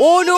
Oh no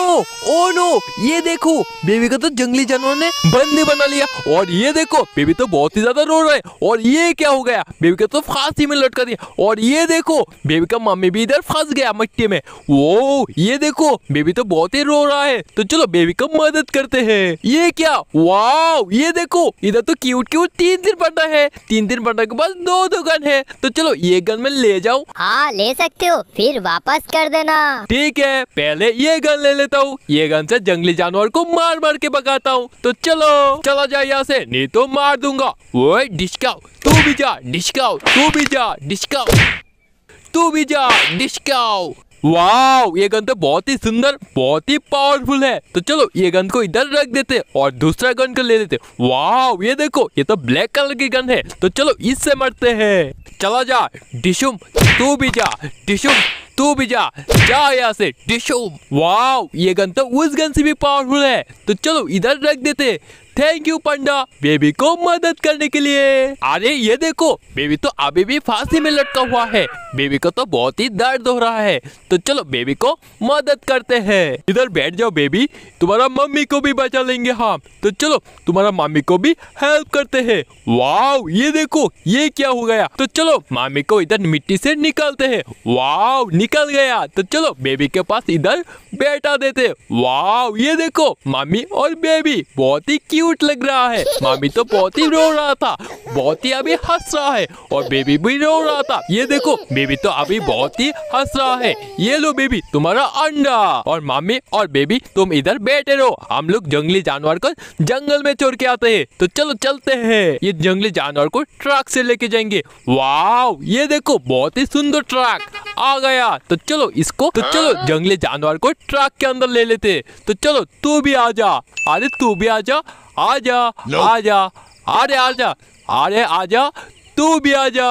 oh no ये देखो baby का तो जंगली जानवर ने बंदी बना लिया और ये देखो बेबी तो बहुत ही ज्यादा रो रहा है और ये क्या हो गया बेबी का तो फांसी में लटका दिया और ये देखो बेबी का मम्मी भी इधर फंस गया मट्टी में वो ये देखो बेबी तो बहुत ही रो रहा है तो चलो बेबी का मदद करते हैं ये क्या वाह ये देखो इधर तो क्यूट क्यूट तीन दिन बंडा है तीन दिन बंडा के बाद दो दो गन है तो चलो ये गन में ले जाऊँ हाँ ले सकते हो फिर वापस कर देना ठीक है पहले ये गन ले लेता हूँ ये गन से जंगली जानवर को मार मार के पकाता हूँ तो चलो चला जाए यहाँ से नहीं तो मार दूंगा वो डिस्काउ तू भी जा डिस्काउ तू भी जा डिस्काउ तू भी जा डिस्काउ वाह ये गन तो बहुत ही सुंदर बहुत ही पावरफुल है तो चलो ये गन को इधर रख देते और दूसरा गन को ले लेते वाह ये देखो ये तो ब्लैक कलर की गन है तो चलो इससे मरते हैं चला जा डिशुम तू भी जा डिशुम तू भी जा जा यहाँ से डिशो वाव ये गन तो उस गन से भी पावरफुल है तो चलो इधर रख देते थैंक यू पंडा बेबी को मदद करने के लिए अरे ये देखो बेबी तो अभी भी फांसी में लटका हुआ है बेबी को तो बहुत ही दर्द हो रहा है तो चलो बेबी को मदद करते हैं इधर बैठ जाओ बेबी तुम्हारा मम्मी को भी बचा लेंगे हम हाँ। तो चलो तुम्हारा मम्मी को भी हेल्प करते हैं वाव ये देखो ये क्या हो गया तो चलो मम्मी को इधर मिट्टी से निकालते हैं वाव निकल गया तो चलो बेबी के पास इधर बैठा देते वाव ये देखो मम्मी और बेबी बहुत ही क्यूट क्यूट लग रहा है मामी तो बहुत ही रो रहा था बहुत ही अभी हंस रहा है और बेबी भी रो रहा था ये देखो बेबी तो अभी बहुत ही हंस रहा है ये लो बेबी तुम्हारा अंडा और मामी और बेबी तुम इधर बैठे रहो हम लोग जंगली जानवर को जंगल में चोर के आते हैं तो चलो चलते हैं ये जंगली जानवर को ट्रक से लेके जाएंगे वाह ये देखो बहुत ही सुंदर ट्रक आ गया तो चलो इसको तो चलो हाँ। जंगली जानवर को ट्रक के अंदर ले लेते तो चलो तू भी आ जा अरे तू भी आ जा आ जा आ जा अरे आ जा अरे आ जा तू भी आ जा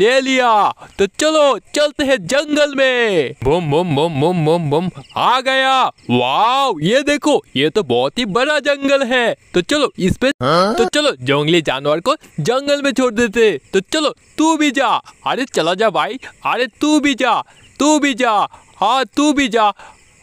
ले लिया तो चलो चलते हैं जंगल में बम बम बम बम बम बम आ गया वाव ये देखो ये तो बहुत ही बड़ा जंगल है तो चलो इस पे हा? तो चलो जंगली जानवर को जंगल में छोड़ देते तो चलो तू भी जा अरे चला जा भाई अरे तू भी जा तू भी जा हाँ तू भी जा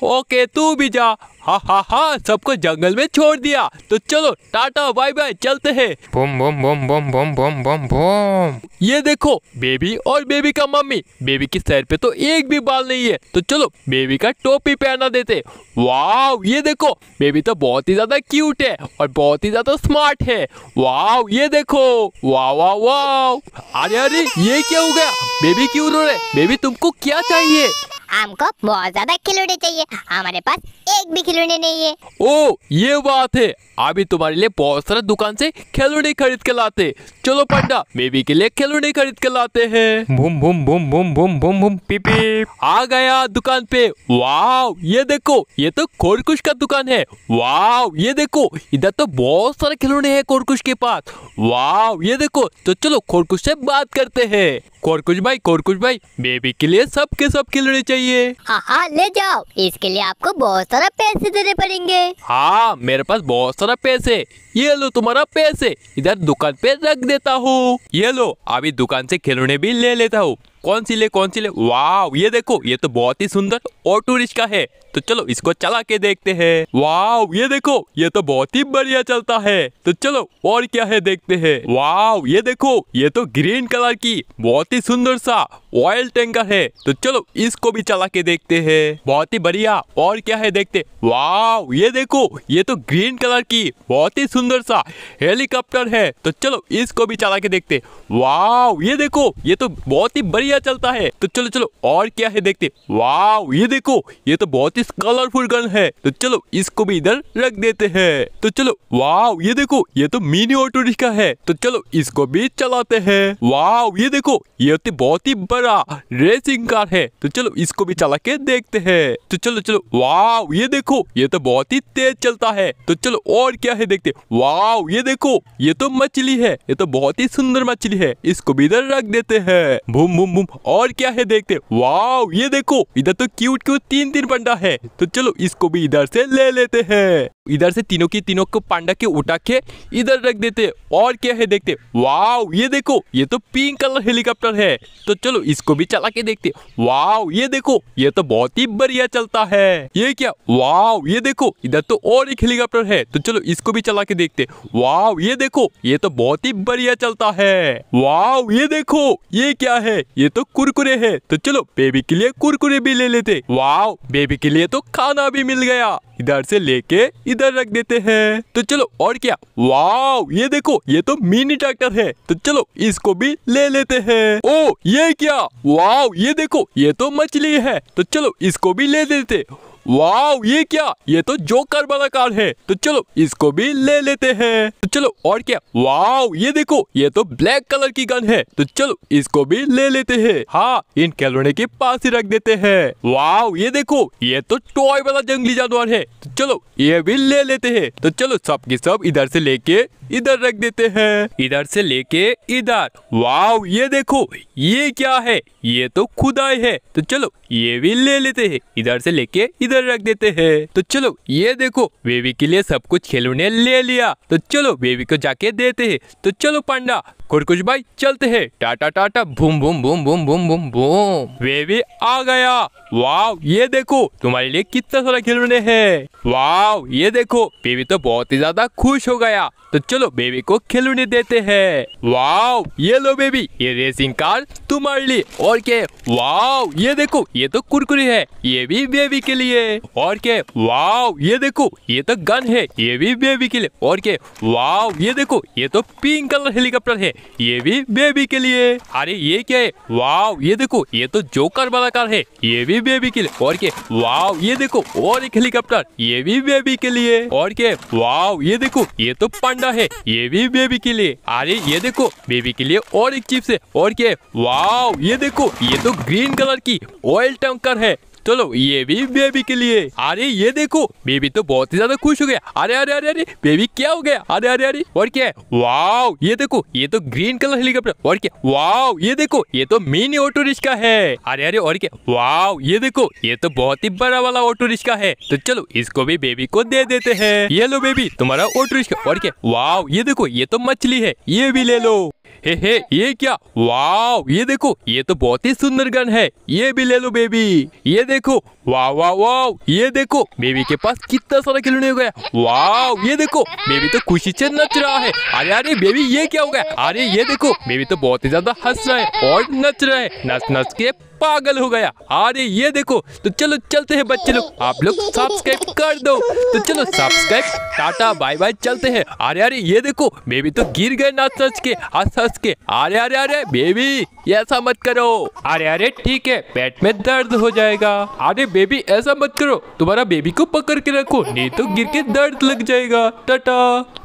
ओके तू भी जा हा हा हा सबको जंगल में छोड़ दिया तो चलो टाटा बाय बाय चलते हैं बम बम बम बम बम बम बम बम ये देखो बेबी और बेबी का मम्मी बेबी के सर पे तो एक भी बाल नहीं है तो चलो बेबी का टोपी पहना देते वाव ये देखो बेबी तो बहुत ही ज्यादा क्यूट है और बहुत ही ज्यादा स्मार्ट है वाव ये देखो वाह वाह वाह अरे अरे ये क्या हो गया बेबी क्यों रो रहे बेबी तुमको क्या चाहिए हमको बहुत ज्यादा खिलौने चाहिए हमारे पास एक भी खिलौने नहीं है ओ ये बात है अभी तुम्हारे लिए बहुत सारा दुकान से खिलौने खरीद के लाते चलो पंडा बेबी के लिए खिलौने खरीद के लाते हैं भूम भूम भूम भूम भूम भूम भूम पिपी आ गया दुकान पे वाओ ये देखो ये तो खोरकुश का दुकान है वाओ ये देखो इधर तो बहुत सारे खिलौने हैं खोरकुश के पास वाव ये देखो तो चलो खोरकुश से बात करते हैं खोरकुश भाई खोरकुश भाई बेबी के लिए सबके सब खिलौने चाहिए चाहिए हाँ हाँ ले जाओ इसके लिए आपको बहुत सारा पैसे देने पड़ेंगे हाँ मेरे पास बहुत सारा पैसे ये लो तुम्हारा पैसे इधर दुकान पे रख देता हूँ ये लो अभी दुकान से खिलौने भी ले लेता हूँ कौन सी ले कौन सी ले वाह ये देखो ये तो बहुत ही सुंदर और टूरिस्ट का है तो चलो इसको चला के देखते हैं वाह ये देखो ये तो बहुत ही बढ़िया चलता है तो चलो और क्या है देखते हैं वाह ये देखो ये तो ग्रीन कलर की बहुत ही सुंदर सा ऑयल टैंकर है तो चलो इसको भी चला के देखते हैं बहुत ही बढ़िया और क्या है देखते वाह ये देखो ये तो ग्रीन कलर की बहुत ही सुंदर सा हेलीकॉप्टर है तो चलो इसको भी चला के देखते वाह ये देखो ये तो बहुत ही बढ़िया चलता है तो चलो चलो और क्या है देखते वाह ये देखो ये तो बहुत ही कलरफुल गन है तो चलो इसको भी इधर रख देते है तो चलो वाह ये देखो ये तो मिनी ऑटो रिक्शा है तो चलो इसको भी चलाते है वाह ये देखो ये तो बहुत ही बड़ा रेसिंग कार है तो चलो इसको भी चला के देखते हैं तो चलो चलो वाह ये देखो ये तो बहुत ही तेज चलता है तो चलो और क्या है देखते वाह ये देखो ये तो मछली है ये तो बहुत ही सुंदर मछली है इसको भी इधर रख देते हैं भूम भूम भूम और क्या है देखते वाह ये देखो इधर तो क्यूट क्यूट तीन तीन पंडा है तो चलो इसको भी इधर से ले लेते हैं इधर से तीनों की तीनों को पांडा के उठा के इधर रख देते और क्या है देखते वाव ये देखो ये तो पिंक कलर हेलीकॉप्टर है तो चलो इसको भी चला के देखते वाव ये देखो ये तो बहुत ही बढ़िया चलता है ये क्या वाव ये देखो इधर तो और एक हेलीकॉप्टर है तो चलो इसको भी चला के देखते वाव ये देखो ये तो बहुत ही बढ़िया चलता है वाव ये देखो ये क्या है ये तो कुरकुरे है तो चलो बेबी के लिए कुरकुरे भी ले लेते वाव बेबी के लिए तो खाना भी मिल गया इधर से लेके इधर रख देते हैं तो चलो और क्या वाओ ये देखो ये तो मिनी ट्रैक्टर है तो चलो इसको भी ले लेते हैं ओ ये क्या वाओ ये देखो ये तो मछली है तो चलो इसको भी ले लेते वाओ ये क्या ये तो जोकर वाला कार है तो चलो इसको भी ले लेते हैं तो चलो और क्या वाओ ये देखो ये तो ब्लैक कलर की गन है तो चलो इसको भी ले लेते हैं हाँ इन खिलौने के पास ही रख देते हैं वाओ ये देखो ये तो टॉय वाला जंगली जानवर है तो चलो ये भी ले लेते हैं तो चलो सब के सब इधर से लेके इधर रख देते हैं इधर से लेके इधर वाव ये देखो ये क्या है ये तो खुदाई है तो चलो ये भी ले लेते हैं इधर से लेके इधर रख देते हैं तो चलो ये देखो बेबी के लिए सब कुछ खिलौने ले लिया तो चलो बेबी को जाके देते हैं तो चलो पांडा कुछ भाई चलते हैं tata tata boom boom boom boom boom boom boom वे भी आ गया वाव ये देखो तुम्हारे लिए कितना सारा खिलौने हैं वाव ये देखो बेबी तो बहुत ही ज्यादा खुश हो गया तो चलो बेबी को खिलौने देते हैं वाव ये लो बेबी ये रेसिंग कार तुम्हारे लिए और के वाओ ये देखो ये तो कुरकुरे है ये भी बेबी के लिए और के वाओ ये देखो ये तो गन है ये भी बेबी के लिए और के वाओ ये देखो ये तो पिंक कलर हेलीकॉप्टर है ये भी बेबी के लिए अरे ये क्या है वाओ ये देखो ये तो जोकर वाला कार है ये भी बेबी के लिए और के वाओ ये देखो और एक हेलीकॉप्टर ये भी बेबी के लिए और के वाओ ये देखो ये तो पांडा है ये भी बेबी के लिए अरे ये देखो बेबी के लिए और एक चिप्स है और के वाओ वाओ ये देखो ये तो ग्रीन कलर की ऑयल टंकर है चलो ये भी बेबी के लिए अरे ये देखो बेबी तो बहुत ही ज्यादा खुश हो गया अरे अरे अरे अरे बेबी क्या हो गया अरे अरे अरे और क्या है वाओ ये देखो ये तो ग्रीन कलर हेलीकॉप्टर और क्या वाओ ये देखो ये तो मिनी ऑटो रिक्शा है अरे अरे और क्या वाओ ये देखो ये तो बहुत ही बड़ा वाला ऑटो रिक्शा है तो चलो इसको भी बेबी को दे देते है ये लो बेबी तुम्हारा ऑटो रिक्शा और क्या वाओ ये देखो ये तो मछली है ये भी ले लो हे हे ये क्या वाह ये देखो ये तो बहुत ही सुंदर गन है ये भी ले लो बेबी ये देखो वाह वाह वाह ये देखो बेबी के पास कितना सारा खिलौने हो गया वाव ये देखो बेबी तो खुशी से नच रहा है अरे अरे बेबी ये क्या हो गया अरे ये देखो बेबी तो बहुत ही ज्यादा हंस रहा है और नच रहा है नच नच के पागल हो गया अरे ये देखो तो चलो चलते हैं बच्चे लोग आप लोग सब्सक्राइब कर दो तो चलो सब्सक्राइब टाटा बाय बाय चलते हैं अरे अरे ये देखो बेबी तो गिर गए ना सच के हंस के अरे अरे अरे बेबी ऐसा मत करो अरे अरे ठीक है पेट में दर्द हो जाएगा अरे बेबी ऐसा मत करो तुम्हारा बेबी को पकड़ के रखो नहीं तो गिर के दर्द लग जाएगा टाटा